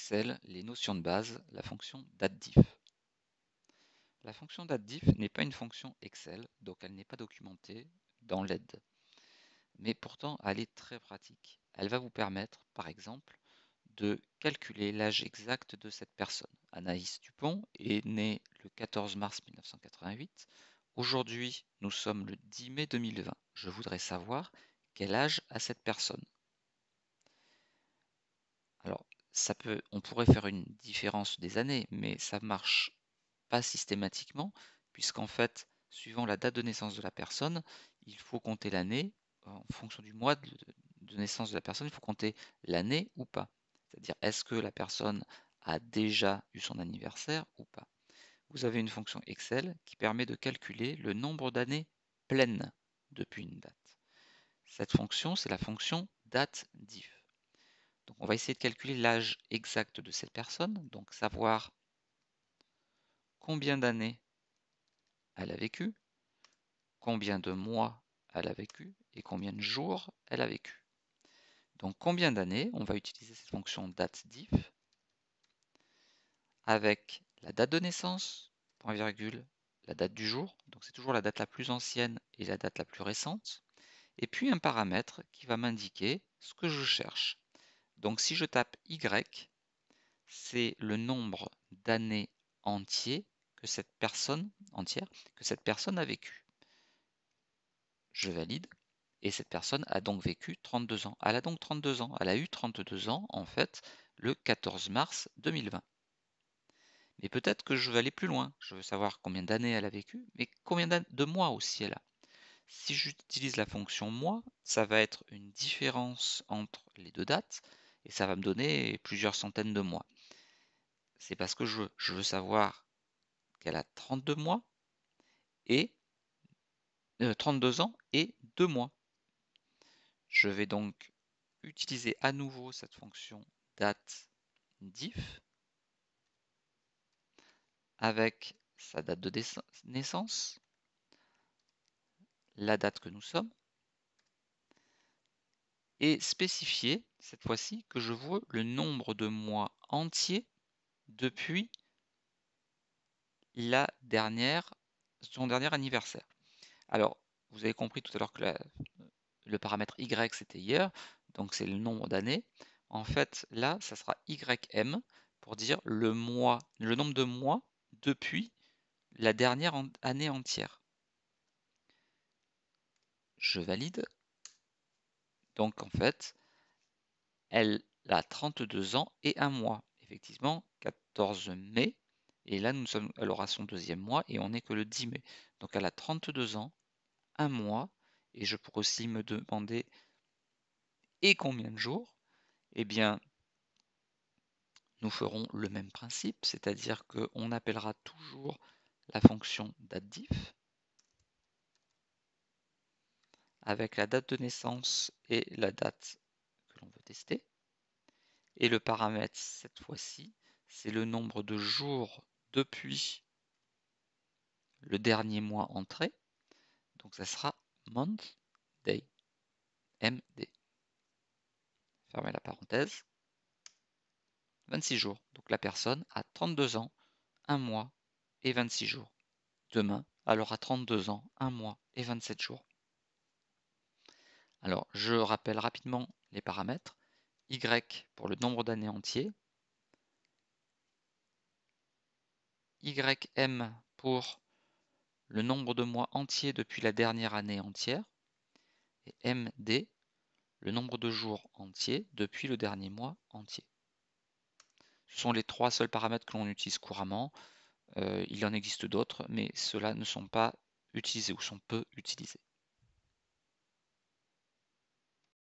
Excel les notions de base, la fonction datediff. La fonction datediff n'est pas une fonction Excel, donc elle n'est pas documentée dans l'aide. Mais pourtant, elle est très pratique. Elle va vous permettre, par exemple, de calculer l'âge exact de cette personne. Anaïs Dupont est née le 14 mars 1988. Aujourd'hui, nous sommes le 10 mai 2020. Je voudrais savoir quel âge a cette personne on pourrait faire une différence des années, mais ça marche pas systématiquement, puisqu'en fait, suivant la date de naissance de la personne, il faut compter l'année, en fonction du mois de, naissance de la personne, il faut compter l'année ou pas. C'est-à-dire, est-ce que la personne a déjà eu son anniversaire ou pas Vous avez une fonction Excel qui permet de calculer le nombre d'années pleines depuis une date. Cette fonction, c'est la fonction date on va essayer de calculer l'âge exact de cette personne, donc savoir combien d'années elle a vécu, combien de mois elle a vécu et combien de jours elle a vécu. Donc combien d'années, on va utiliser cette fonction date avec la date de naissance, point virgule, la date du jour, donc c'est toujours la date la plus ancienne et la date la plus récente, et puis un paramètre qui va m'indiquer ce que je cherche. Donc si je tape Y, c'est le nombre d'années entières que cette personne a vécu. Je valide et cette personne a donc vécu 32 ans. Elle a donc 32 ans. Elle a eu 32 ans en fait le 14 mars 2020. Mais peut-être que je veux aller plus loin. Je veux savoir combien d'années elle a vécu, mais combien de mois aussi elle a. Si j'utilise la fonction mois, ça va être une différence entre les deux dates et ça va me donner plusieurs centaines de mois. C'est parce que je veux. Je veux savoir qu'elle a 32 mois et 32 euh, ans et 2 mois. Je vais donc utiliser à nouveau cette fonction date diff avec sa date de naissance, la date que nous sommes, et spécifier cette fois-ci que je veux le nombre de mois entiers depuis la dernière, son dernier anniversaire. Alors, vous avez compris tout à l'heure que le paramètre Y c'était hier, donc c'est le nombre d'années. En fait, là, ça sera YM pour dire le mois, le nombre de mois depuis la dernière année entière. Je valide. Donc en fait, elle a 32 ans et un mois. Effectivement, 14 mai. Et là, nous sommes, elle aura son deuxième mois et on n'est que le 10 mai. Donc elle a 32 ans, un mois. Et je pourrais aussi me demander et combien de jours Eh bien, nous ferons le même principe, c'est-à-dire qu'on appellera toujours la fonction diff, avec la date de naissance et la date que l'on veut tester. Et le paramètre, cette fois-ci, c'est le nombre de jours depuis le dernier mois entré. Donc ça sera month, day, MD. Fermez la parenthèse. 26 jours. Donc la personne a 32 ans, 1 mois et 26 jours. Demain, elle aura 32 ans, 1 mois et 27 jours. Alors, je rappelle rapidement les paramètres. Y pour le nombre d'années entières, YM pour le nombre de mois entiers depuis la dernière année entière. Et MD, le nombre de jours entiers depuis le dernier mois entier. Ce sont les trois seuls paramètres que l'on utilise couramment. Euh, il en existe d'autres, mais ceux-là ne sont pas utilisés ou sont peu utilisés.